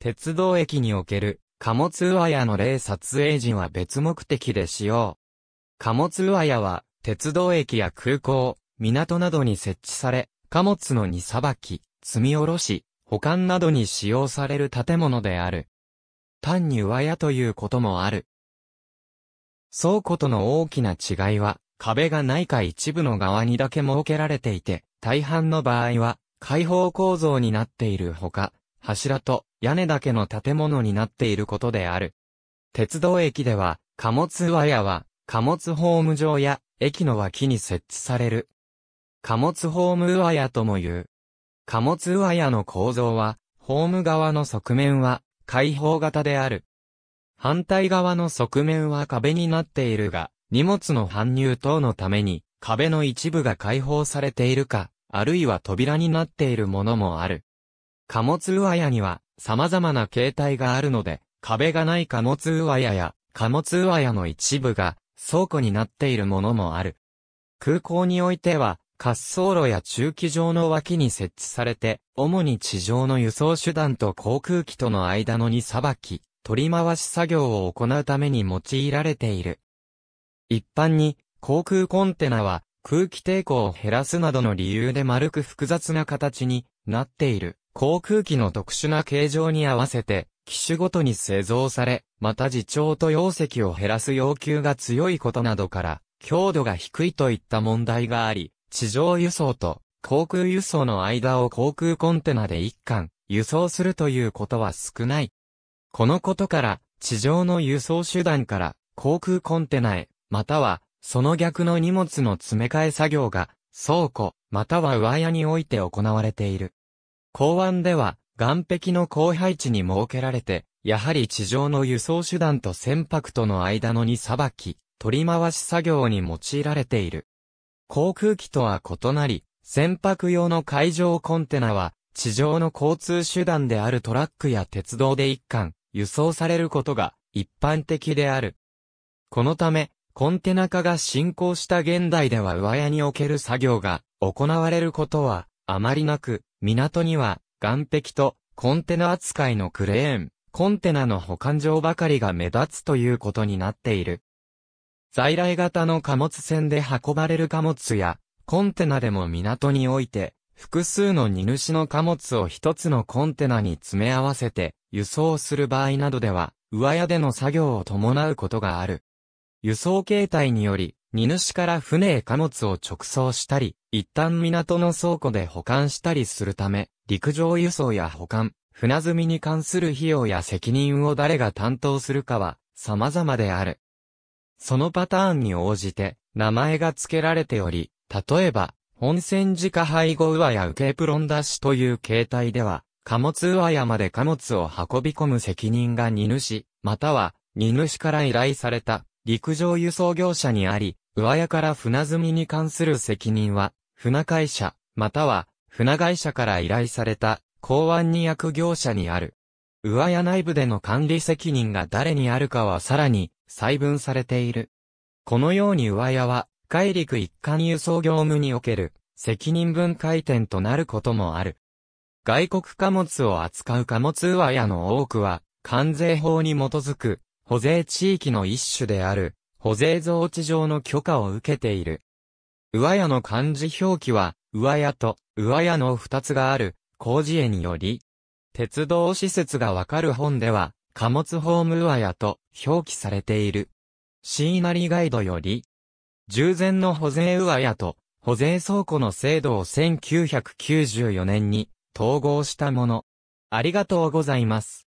鉄道駅における貨物上屋の例撮影時は別目的で使用。貨物上屋は鉄道駅や空港、港などに設置され、貨物の荷さばき、積み下ろし、保管などに使用される建物である。単に上屋ということもある。倉庫との大きな違いは、壁がないか一部の側にだけ設けられていて、大半の場合は、開放構造になっているほか、柱と屋根だけの建物になっていることである。鉄道駅では、貨物ワヤは、貨物ホーム上や、駅の脇に設置される。貨物ホームワヤとも言う。貨物ワヤの構造は、ホーム側の側面は、開放型である。反対側の側面は壁になっているが、荷物の搬入等のために、壁の一部が開放されているか、あるいは扉になっているものもある。貨物上屋には様々な形態があるので、壁がない貨物上屋や貨物上屋の一部が倉庫になっているものもある。空港においては、滑走路や駐機場の脇に設置されて、主に地上の輸送手段と航空機との間の荷さばき、取り回し作業を行うために用いられている。一般に、航空コンテナは空気抵抗を減らすなどの理由で丸く複雑な形になっている。航空機の特殊な形状に合わせて、機種ごとに製造され、また自重と容積を減らす要求が強いことなどから、強度が低いといった問題があり、地上輸送と航空輸送の間を航空コンテナで一貫、輸送するということは少ない。このことから、地上の輸送手段から航空コンテナへ、またはその逆の荷物の詰め替え作業が、倉庫、または上屋において行われている。港湾では、岸壁の後配置に設けられて、やはり地上の輸送手段と船舶との間の荷さばき、取り回し作業に用いられている。航空機とは異なり、船舶用の海上コンテナは、地上の交通手段であるトラックや鉄道で一貫、輸送されることが一般的である。このため、コンテナ化が進行した現代では上屋における作業が行われることはあまりなく、港には、岸壁と、コンテナ扱いのクレーン、コンテナの保管場ばかりが目立つということになっている。在来型の貨物船で運ばれる貨物や、コンテナでも港において、複数の荷主の貨物を一つのコンテナに詰め合わせて、輸送する場合などでは、上屋での作業を伴うことがある。輸送形態により、荷主から船へ貨物を直送したり、一旦港の倉庫で保管したりするため、陸上輸送や保管、船積みに関する費用や責任を誰が担当するかは、様々である。そのパターンに応じて、名前が付けられており、例えば、本船自家配合上や受けプロン出しという形態では、貨物上屋まで貨物を運び込む責任が荷主、または荷主から依頼された陸上輸送業者にあり、上屋から船積みに関する責任は、船会社、または、船会社から依頼された、港湾に役業者にある。上屋内部での管理責任が誰にあるかはさらに、細分されている。このように上屋は、海陸一貫輸送業務における、責任分解点となることもある。外国貨物を扱う貨物上屋の多くは、関税法に基づく保税地域の一種である、保税増置上の許可を受けている。上屋の漢字表記は、上屋と上屋の二つがある、工事絵により、鉄道施設がわかる本では、貨物ホーム上屋と表記されている。シーナリガイドより、従前の保税上屋と保税倉庫の制度を1994年に統合したもの。ありがとうございます。